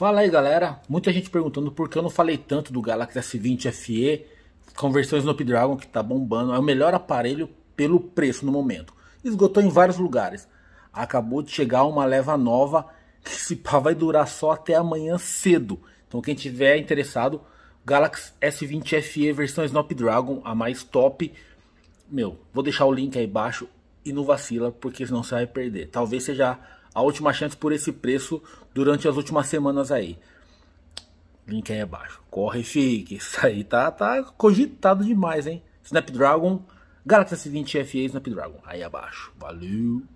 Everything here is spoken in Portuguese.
Fala aí galera, muita gente perguntando por que eu não falei tanto do Galaxy S20 FE com versões Snapdragon que está bombando, é o melhor aparelho pelo preço no momento. Esgotou em vários lugares. Acabou de chegar uma leva nova que se pá vai durar só até amanhã cedo. Então quem tiver interessado, Galaxy S20 FE versão Snapdragon, a mais top. Meu, vou deixar o link aí embaixo e não vacila porque senão você vai perder. Talvez seja a última chance por esse preço durante as últimas semanas aí. Link aí abaixo. Corre, fique. Isso aí tá, tá cogitado demais, hein? Snapdragon, Galaxy S20 FE Snapdragon. Aí abaixo. Valeu!